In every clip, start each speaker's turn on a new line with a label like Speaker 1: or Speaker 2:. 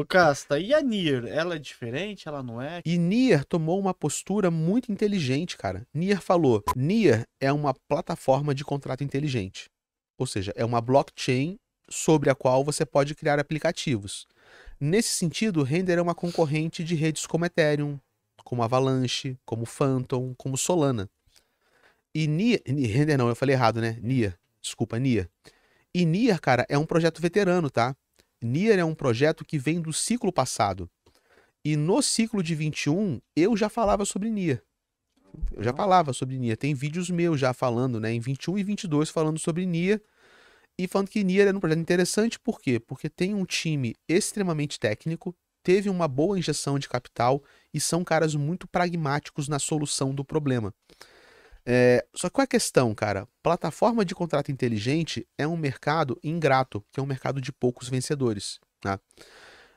Speaker 1: Ô, Casta, e a Nier? Ela é diferente? Ela não é? E Nier tomou uma postura muito inteligente, cara. Nier falou: Nier é uma plataforma de contrato inteligente. Ou seja, é uma blockchain sobre a qual você pode criar aplicativos. Nesse sentido, Render é uma concorrente de redes como Ethereum, como Avalanche, como Phantom, como Solana. E Nier, Render não, eu falei errado, né? Nier, desculpa, Nier. E Nier, cara, é um projeto veterano, tá? Nier é um projeto que vem do ciclo passado. E no ciclo de 21, eu já falava sobre Nier. Eu já falava sobre Nier. Tem vídeos meus já falando, né? Em 21 e 22, falando sobre Nier. E falando que Nier era um projeto interessante, por quê? Porque tem um time extremamente técnico, teve uma boa injeção de capital e são caras muito pragmáticos na solução do problema. É, só que qual é a questão, cara? Plataforma de contrato inteligente é um mercado ingrato, que é um mercado de poucos vencedores. Tá?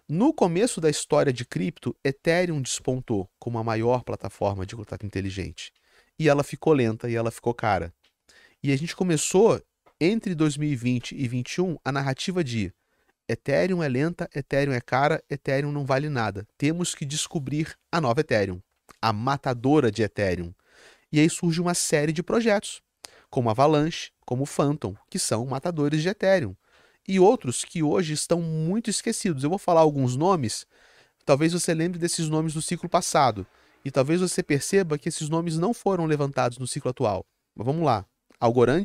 Speaker 1: No começo da história de cripto, Ethereum despontou como a maior plataforma de contrato inteligente. E ela ficou lenta e ela ficou cara. E a gente começou, entre 2020 e 2021, a narrativa de Ethereum é lenta, Ethereum é cara, Ethereum não vale nada. Temos que descobrir a nova Ethereum, a matadora de Ethereum e aí surge uma série de projetos, como Avalanche, como Phantom, que são matadores de Ethereum, e outros que hoje estão muito esquecidos. Eu vou falar alguns nomes, talvez você lembre desses nomes do ciclo passado, e talvez você perceba que esses nomes não foram levantados no ciclo atual. Mas vamos lá. Algorand,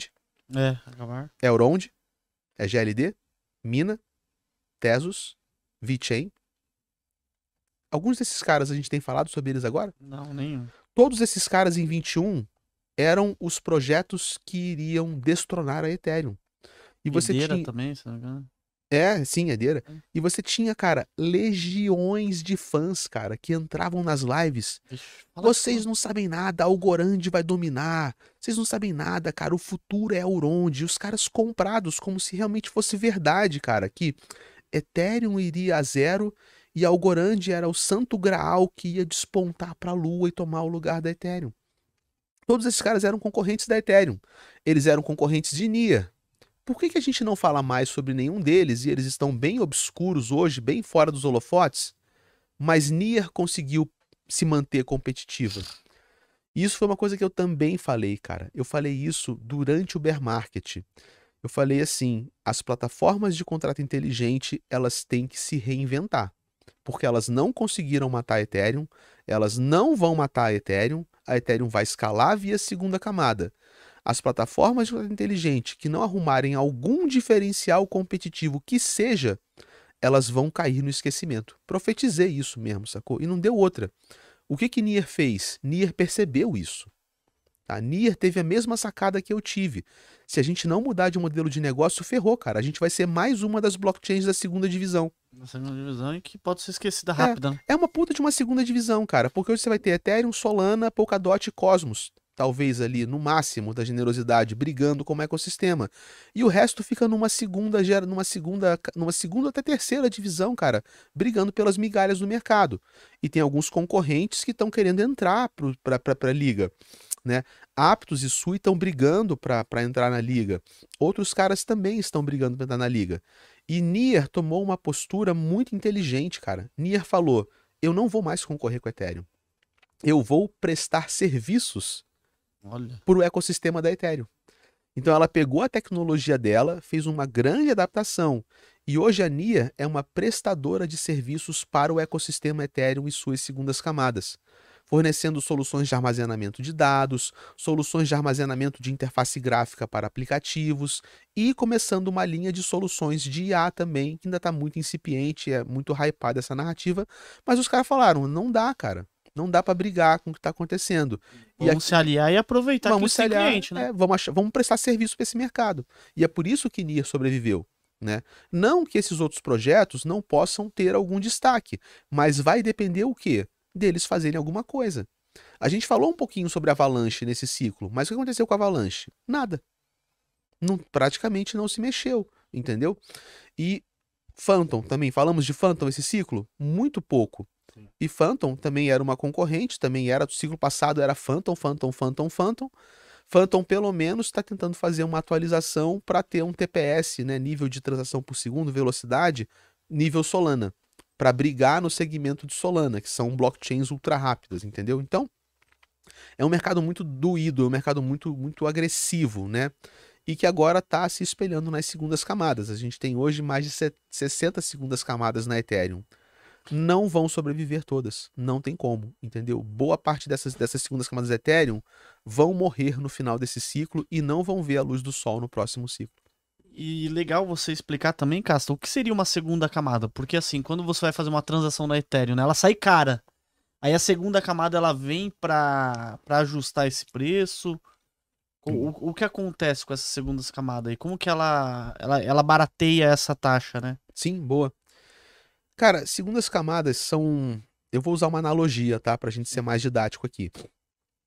Speaker 1: é, acabar. Elrond, é GLD, Mina, Tesos, VeChain. Alguns desses caras a gente tem falado sobre eles agora? Não, nenhum todos esses caras em 21 eram os projetos que iriam destronar a Ethereum. E você Edeira tinha
Speaker 2: também, se não
Speaker 1: É, sim, Edeira. É. E você tinha, cara, legiões de fãs, cara, que entravam nas lives. Ixi, Vocês não sabem nada, Algorand vai dominar. Vocês não sabem nada, cara, o futuro é Aurond. Os caras comprados como se realmente fosse verdade, cara, que Ethereum iria a zero e Algorand era o santo graal que ia despontar para a Lua e tomar o lugar da Ethereum. Todos esses caras eram concorrentes da Ethereum. Eles eram concorrentes de NIA. Por que, que a gente não fala mais sobre nenhum deles e eles estão bem obscuros hoje, bem fora dos holofotes? Mas NIA conseguiu se manter competitiva. Isso foi uma coisa que eu também falei, cara. Eu falei isso durante o bear market. Eu falei assim, as plataformas de contrato inteligente, elas têm que se reinventar porque elas não conseguiram matar Ethereum, elas não vão matar Ethereum, a Ethereum vai escalar via segunda camada. As plataformas de inteligente que não arrumarem algum diferencial competitivo que seja, elas vão cair no esquecimento. Profetizei isso mesmo, sacou? E não deu outra. O que que Nier fez? Nier percebeu isso. A tá? Nier teve a mesma sacada que eu tive. Se a gente não mudar de modelo de negócio, ferrou, cara. A gente vai ser mais uma das blockchains da segunda divisão.
Speaker 2: Da segunda divisão e que
Speaker 1: pode ser esquecida rápida. É, né? é uma puta de uma segunda divisão, cara. Porque hoje você vai ter Ethereum, Solana, Polkadot e Cosmos. Talvez ali no máximo da generosidade, brigando como ecossistema. E o resto fica numa segunda, numa segunda, numa segunda até terceira divisão, cara, brigando pelas migalhas do mercado. E tem alguns concorrentes que estão querendo entrar para a liga né? Aptos e Sui estão brigando para entrar na liga. Outros caras também estão brigando para entrar na liga. E Nier tomou uma postura muito inteligente, cara. Nier falou: eu não vou mais concorrer com o Ethereum. Eu vou prestar serviços para o ecossistema da Ethereum. Então ela pegou a tecnologia dela, fez uma grande adaptação. E hoje a Nia é uma prestadora de serviços para o ecossistema Ethereum e suas segundas camadas fornecendo soluções de armazenamento de dados, soluções de armazenamento de interface gráfica para aplicativos e começando uma linha de soluções de IA também, que ainda está muito incipiente, é muito hypada essa narrativa, mas os caras falaram, não dá, cara, não dá para brigar com o que está acontecendo. Vamos se aliar e aproveitar vamos que se aliar, cliente, né? É, vamos, achar, vamos prestar serviço para esse mercado. E é por isso que NIR sobreviveu. Né? Não que esses outros projetos não possam ter algum destaque, mas vai depender o quê? deles fazerem alguma coisa. A gente falou um pouquinho sobre Avalanche nesse ciclo, mas o que aconteceu com a Avalanche? Nada. Não, praticamente não se mexeu, entendeu? E Phantom também, falamos de Phantom esse ciclo? Muito pouco. Sim. E Phantom também era uma concorrente, também era, do ciclo passado era Phantom, Phantom, Phantom, Phantom. Phantom pelo menos está tentando fazer uma atualização para ter um TPS, né, nível de transação por segundo, velocidade, nível Solana para brigar no segmento de Solana, que são blockchains ultra rápidas, entendeu? Então, é um mercado muito doído, é um mercado muito, muito agressivo, né? E que agora está se espelhando nas segundas camadas. A gente tem hoje mais de 60 segundas camadas na Ethereum. Não vão sobreviver todas, não tem como, entendeu? Boa parte dessas, dessas segundas camadas Ethereum vão morrer no final desse ciclo e não vão ver a luz do sol no próximo ciclo.
Speaker 2: E legal você explicar também, Casta, o que seria uma segunda camada? Porque assim, quando você vai fazer uma transação na Ethereum, né, ela sai cara. Aí a segunda camada ela vem para ajustar esse preço. O, o, que acontece com essa segunda camada aí? Como que
Speaker 1: ela, ela, ela barateia essa taxa, né? Sim, boa. Cara, segundas camadas são. Eu vou usar uma analogia, tá? Pra gente ser mais didático aqui.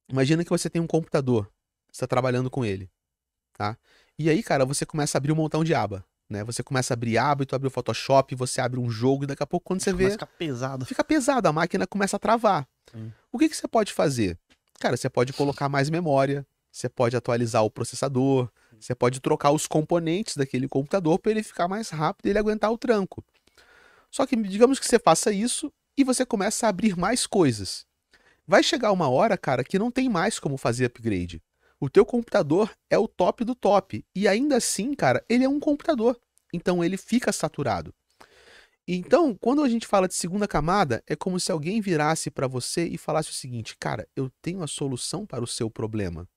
Speaker 1: Imagina que você tem um computador, você está trabalhando com ele, tá? E aí, cara, você começa a abrir um montão de aba. Né? Você começa a abrir aba, e tu abre o Photoshop, você abre um jogo, e daqui a pouco, quando você começa vê. Fica pesado. Fica pesado, a máquina começa a travar. Hum. O que, que você pode fazer? Cara, você pode colocar mais memória, você pode atualizar o processador, você pode trocar os componentes daquele computador para ele ficar mais rápido e ele aguentar o tranco. Só que digamos que você faça isso e você começa a abrir mais coisas. Vai chegar uma hora, cara, que não tem mais como fazer upgrade. O teu computador é o top do top. E ainda assim, cara, ele é um computador. Então ele fica saturado. Então, quando a gente fala de segunda camada, é como se alguém virasse para você e falasse o seguinte: "Cara, eu tenho a solução para o seu problema".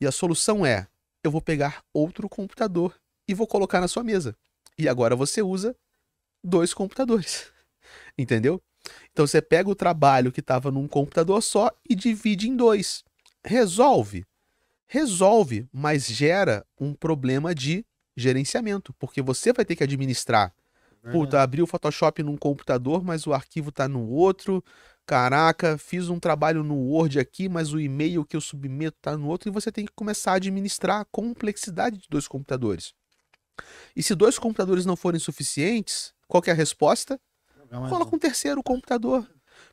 Speaker 1: E a solução é: eu vou pegar outro computador e vou colocar na sua mesa. E agora você usa dois computadores. Entendeu? Então você pega o trabalho que estava num computador só e divide em dois. Resolve resolve, mas gera um problema de gerenciamento, porque você vai ter que administrar. Puta, abri o Photoshop num computador, mas o arquivo tá no outro. Caraca, fiz um trabalho no Word aqui, mas o e-mail que eu submeto tá no outro e você tem que começar a administrar a complexidade de dois computadores. E se dois computadores não forem suficientes, qual é a resposta? Coloca um terceiro computador.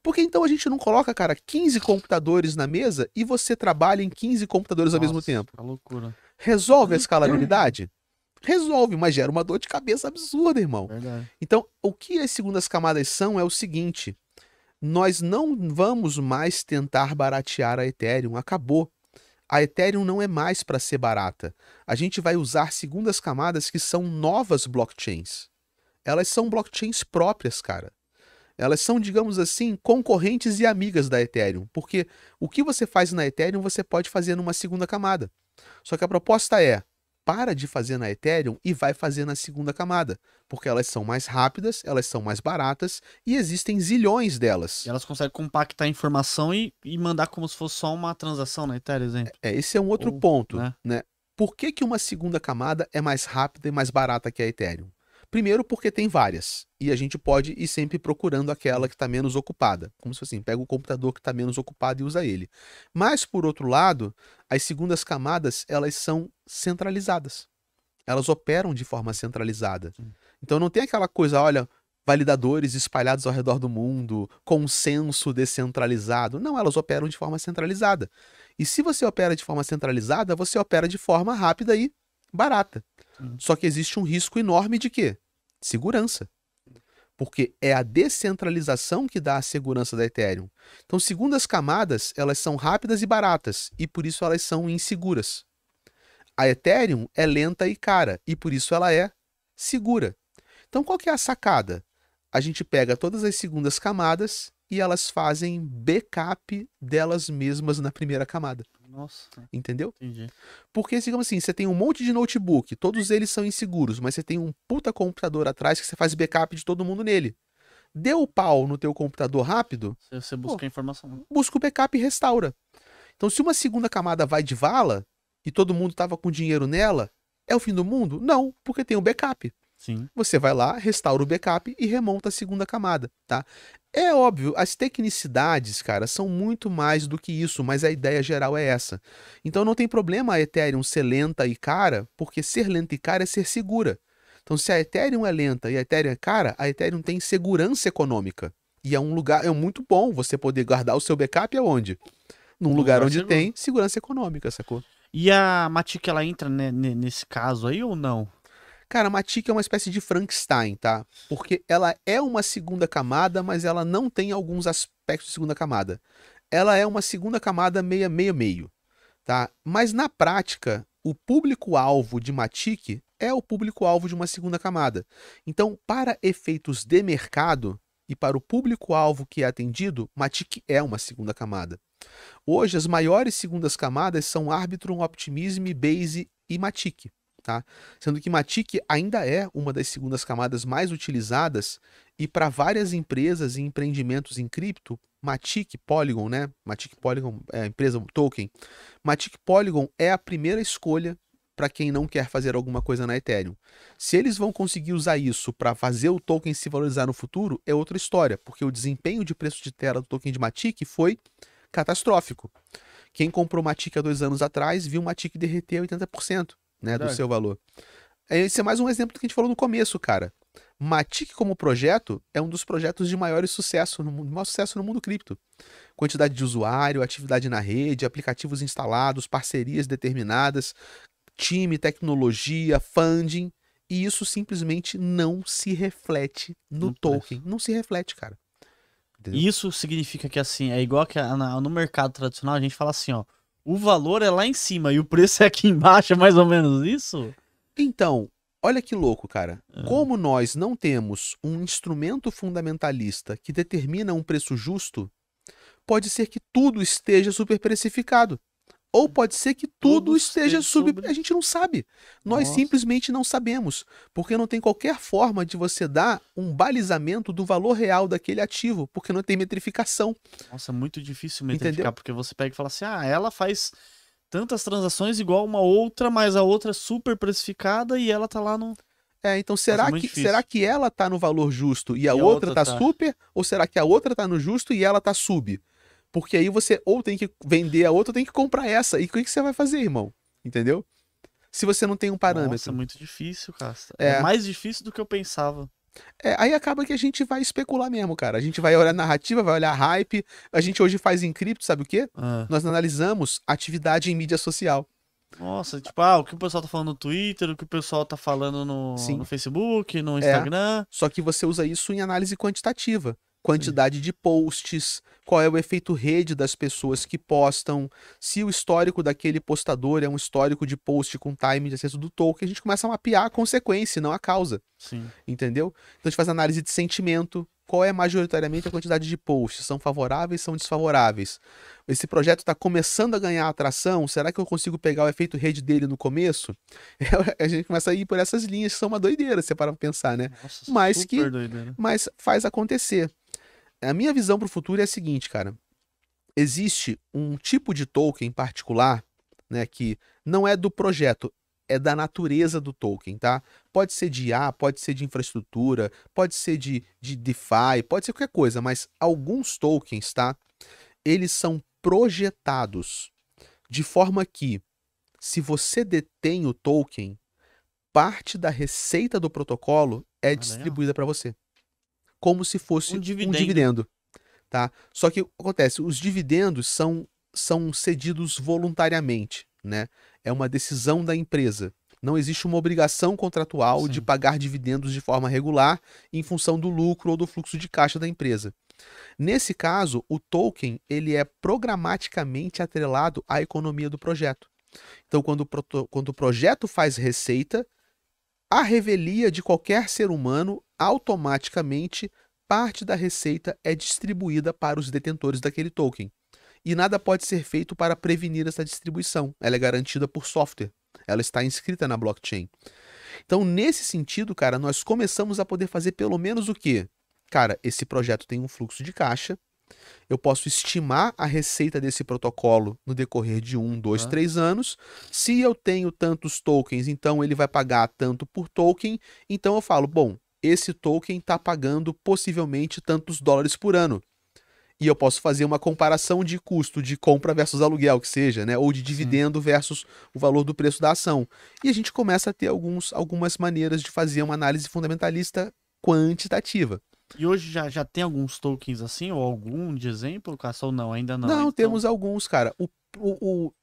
Speaker 1: Porque então a gente não coloca, cara, 15 computadores na mesa e você trabalha em 15 computadores Nossa, ao mesmo tempo. Que tá loucura. Resolve a escalabilidade? Resolve, mas gera uma dor de cabeça absurda, irmão. Verdade. Então, o que as segundas camadas são é o seguinte: nós não vamos mais tentar baratear a Ethereum, acabou. A Ethereum não é mais para ser barata. A gente vai usar segundas camadas que são novas blockchains. Elas são blockchains próprias, cara elas são, digamos assim, concorrentes e amigas da Ethereum, porque o que você faz na Ethereum você pode fazer numa segunda camada. Só que a proposta é para de fazer na Ethereum e vai fazer na segunda camada, porque elas são mais rápidas, elas são mais baratas e existem zilhões delas. E elas conseguem compactar a informação e, e mandar como se fosse só uma transação na Ethereum, exemplo. É, esse é um outro Ou, ponto, né? né? Por que, que uma segunda camada é mais rápida e mais barata que a Ethereum? Primeiro, porque tem várias. E a gente pode ir sempre procurando aquela que está menos ocupada. Como se assim, pega o computador que está menos ocupado e usa ele. Mas, por outro lado, as segundas camadas, elas são centralizadas. Elas operam de forma centralizada. Então não tem aquela coisa, olha, validadores espalhados ao redor do mundo, consenso descentralizado. Não, elas operam de forma centralizada. E se você opera de forma centralizada, você opera de forma rápida e barata. Só que existe um risco enorme de quê? segurança. Porque é a descentralização que dá a segurança da Ethereum. Então, segundo as camadas, elas são rápidas e baratas, e por isso elas são inseguras. A Ethereum é lenta e cara, e por isso ela é segura. Então, qual que é a sacada? A gente pega todas as segundas camadas e elas fazem backup delas mesmas na primeira camada. Nossa. Entendeu? Entendi. Porque, digamos assim, você tem um monte de notebook, todos eles são inseguros, mas você tem um puta computador atrás que você faz backup de todo mundo nele. Deu pau no teu computador rápido. Você,
Speaker 2: você busca pô, a informação. Né?
Speaker 1: Busca o backup e restaura. Então, se uma segunda camada vai de vala e todo mundo tava com dinheiro nela, é o fim do mundo? Não, porque tem um backup. Sim. Você vai lá, restaura o backup e remonta a segunda camada, tá? É óbvio, as tecnicidades, cara, são muito mais do que isso, mas a ideia geral é essa. Então não tem problema a Ethereum ser lenta e cara, porque ser lenta e cara é ser segura. Então se a Ethereum é lenta e a Ethereum é cara, a Ethereum tem segurança econômica. E é um lugar, é muito bom você poder guardar o seu backup aonde? Num lugar onde tem segurança econômica, sacou? E a Matic, ela entra né, nesse caso aí ou não? Cara, Matic é uma espécie de Frankenstein, tá? Porque ela é uma segunda camada, mas ela não tem alguns aspectos de segunda camada. Ela é uma segunda camada meia, meia, meio, tá? Mas na prática, o público-alvo de Matic é o público-alvo de uma segunda camada. Então, para efeitos de mercado e para o público-alvo que é atendido, Matic é uma segunda camada. Hoje, as maiores segundas camadas são Arbitrum, Optimism, Base e Matic. Tá? Sendo que Matic ainda é uma das segundas camadas mais utilizadas e para várias empresas e empreendimentos em cripto, Matic Polygon, né? Matic Polygon é empresa token. Matic Polygon é a primeira escolha para quem não quer fazer alguma coisa na Ethereum. Se eles vão conseguir usar isso para fazer o token se valorizar no futuro, é outra história, porque o desempenho de preço de tela do token de Matic foi catastrófico. Quem comprou Matic há dois anos atrás viu Matic derreter 80% né, do seu valor. É, esse é mais um exemplo do que a gente falou no começo, cara. Matic como projeto é um dos projetos de maior sucesso no mundo, maior sucesso no mundo cripto. Quantidade de usuário, atividade na rede, aplicativos instalados, parcerias determinadas, time, tecnologia, funding, e isso simplesmente não se reflete no não token, parece. não se reflete, cara.
Speaker 2: Entendeu? Isso significa que assim, é igual que no mercado tradicional a gente fala assim,
Speaker 1: ó, o valor é lá em cima e o preço é aqui embaixo, é mais ou menos isso? Então, olha que louco, cara. Ah. Como nós não temos um instrumento fundamentalista que determina um preço justo, pode ser que tudo esteja superprecificado. Ou pode ser que tudo, tudo esteja sub... Sobre... A gente não sabe. Nós Nossa. simplesmente não sabemos. Porque não tem qualquer forma de você dar um balizamento do valor real daquele ativo, porque não tem metrificação.
Speaker 2: Nossa, muito difícil metrificar, Entendeu? porque você pega e fala assim, ah, ela faz tantas transações igual uma outra, mas a outra é super precificada e
Speaker 1: ela tá lá no... É, então será que, será que ela tá no valor justo e a, e outra, outra tá, tá super? Ou será que a outra tá no justo e ela tá sub? Porque aí você ou tem que vender a outra ou tem que comprar essa. E o que, você vai fazer, irmão? Entendeu? Se você não tem um parâmetro. Nossa, é muito difícil, cara. É. é mais difícil do que eu pensava. É, aí acaba que a gente vai especular mesmo, cara. A gente vai olhar narrativa, vai olhar hype. A gente hoje faz em cripto, sabe o quê? Ah. Nós analisamos atividade em mídia social. Nossa, tipo, ah, o que o pessoal tá falando no Twitter, o que o pessoal
Speaker 2: tá falando no, no Facebook, no é. Instagram. É,
Speaker 1: só que você usa isso em análise quantitativa quantidade Sim. de posts, qual é o efeito rede das pessoas que postam, se o histórico daquele postador é um histórico de post com time de acesso do token, a gente começa a mapear a consequência, não a causa. Sim. Entendeu? Então a gente faz análise de sentimento, qual é majoritariamente a quantidade de posts? São favoráveis, são desfavoráveis? Esse projeto está começando a ganhar atração, será que eu consigo pegar o efeito rede dele no começo? É, a gente começa a ir por essas linhas que são uma doideira, se você parar pensar, né? Nossa, mas que doideira. mas faz acontecer a minha visão para o futuro é a seguinte, cara. Existe um tipo de token particular, né, que não é do projeto, é da natureza do token, tá? Pode ser de IA, pode ser de infraestrutura, pode ser de, de DeFi, pode ser qualquer coisa, mas alguns tokens, tá? Eles são projetados de forma que, se você detém o token, parte da receita do protocolo é ah, distribuída para você como se fosse um dividendo. Um dividendo tá? Só que acontece, os dividendos são, são cedidos voluntariamente, né? É uma decisão da empresa. Não existe uma obrigação contratual Sim. de pagar dividendos de forma regular em função do lucro ou do fluxo de caixa da empresa. Nesse caso, o token ele é programaticamente atrelado à economia do projeto. Então, quando o, quando o projeto faz receita, a revelia de qualquer ser humano automaticamente parte da receita é distribuída para os detentores daquele token. E nada pode ser feito para prevenir essa distribuição. Ela é garantida por software. Ela está inscrita na blockchain. Então, nesse sentido, cara, nós começamos a poder fazer pelo menos o quê? Cara, esse projeto tem um fluxo de caixa. Eu posso estimar a receita desse protocolo no decorrer de um, dois, três anos. Se eu tenho tantos tokens, então ele vai pagar tanto por token. Então eu falo, bom, esse token está pagando possivelmente tantos dólares por ano. E eu posso fazer uma comparação de custo de compra versus aluguel, que seja, né? Ou de dividendo Sim. versus o valor do preço da ação. E a gente começa a ter alguns, algumas maneiras de fazer uma análise fundamentalista quantitativa.
Speaker 2: E hoje já, já tem alguns tokens assim, ou algum de exemplo, Cassol? Não, ainda
Speaker 1: não. Não, então... temos alguns, cara. O, o, o,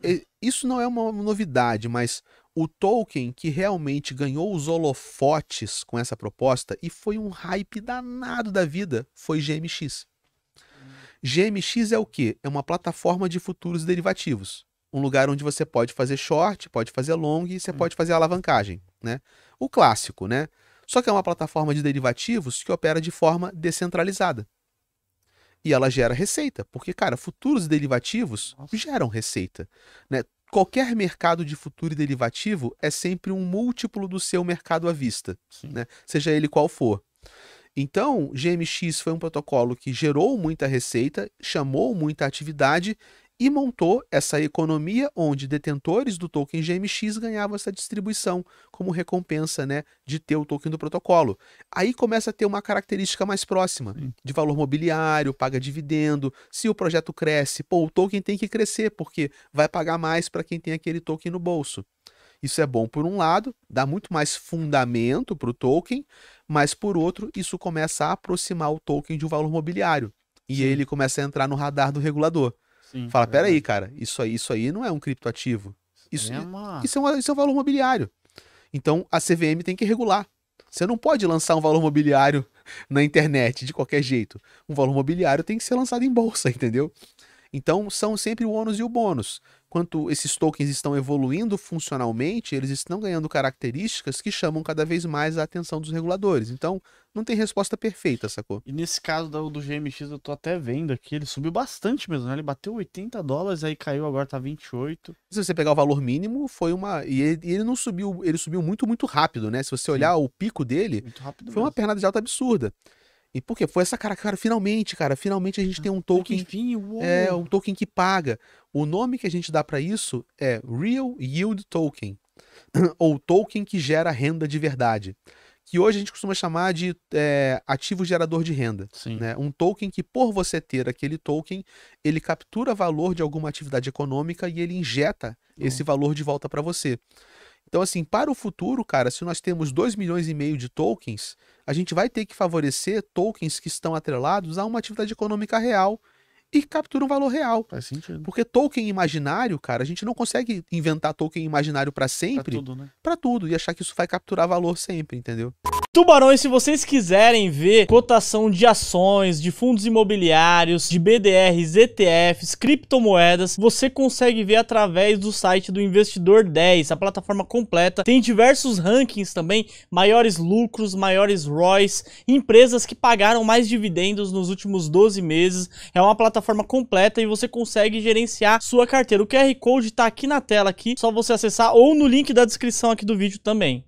Speaker 1: isso não é uma novidade, mas o Tolkien, que realmente ganhou os holofotes com essa proposta e foi um hype danado da vida, foi GMX. GMX é o quê? É uma plataforma de futuros derivativos. Um lugar onde você pode fazer short, pode fazer long e você hum. pode fazer alavancagem, né? O clássico, né? Só que é uma plataforma de derivativos que opera de forma descentralizada. E ela gera receita, porque, cara, futuros derivativos Nossa. geram receita. Né? qualquer mercado de futuro e derivativo é sempre um múltiplo do seu mercado à vista, né? seja ele qual for. Então, GMX foi um protocolo que gerou muita receita, chamou muita atividade e montou essa economia onde detentores do token GMX ganhavam essa distribuição como recompensa né, de ter o token do protocolo. Aí começa a ter uma característica mais próxima de valor mobiliário, paga dividendo. Se o projeto cresce, pô, o token tem que crescer, porque vai pagar mais para quem tem aquele token no bolso. Isso é bom por um lado, dá muito mais fundamento para o token, mas por outro, isso começa a aproximar o token de um valor mobiliário. E ele começa a entrar no radar do regulador. Sim, Fala, é peraí, cara, isso aí, isso aí não é um criptoativo. Isso é, uma... isso, é um, isso é um valor mobiliário. Então a CVM tem que regular. Você não pode lançar um valor mobiliário na internet de qualquer jeito. Um valor mobiliário tem que ser lançado em bolsa, entendeu? Então são sempre o ônus e o bônus quanto esses tokens estão evoluindo funcionalmente, eles estão ganhando características que chamam cada vez mais a atenção dos reguladores. Então, não tem resposta perfeita, sacou? E nesse caso do, do GMX, eu tô até vendo aqui, ele subiu bastante mesmo, né? Ele bateu 80 dólares, aí caiu, agora tá 28. Se você pegar o valor mínimo, foi uma. E ele, ele não subiu, ele subiu muito, muito rápido, né? Se você olhar Sim. o pico dele, foi mesmo. uma pernada de alta absurda. E por quê? Foi essa cara, cara, finalmente, cara, finalmente a gente ah, tem um token. Enfim, É, um token que paga. O nome que a gente dá para isso é Real Yield Token, ou token que gera renda de verdade. Que hoje a gente costuma chamar de é, ativo gerador de renda. Sim. Né? Um token que, por você ter aquele token, ele captura valor de alguma atividade econômica e ele injeta Bom. esse valor de volta para você. Então, assim, para o futuro, cara, se nós temos 2 milhões e meio de tokens, a gente vai ter que favorecer tokens que estão atrelados a uma atividade econômica real, e captura um valor real. Faz sentido. Porque token imaginário, cara, a gente não consegue inventar token imaginário para sempre. Pra tudo, né? Pra tudo. E achar que isso vai capturar valor sempre, entendeu? Tubarões,
Speaker 2: se vocês quiserem ver cotação de ações, de fundos imobiliários, de BDRs, ETFs, criptomoedas, você consegue ver através do site do Investidor 10, a plataforma completa. Tem diversos rankings também, maiores lucros, maiores ROIs, empresas que pagaram mais dividendos nos últimos 12 meses. É uma plataforma forma completa e você consegue gerenciar sua carteira. O QR Code está aqui na tela aqui, só você acessar ou no link da descrição aqui do vídeo também.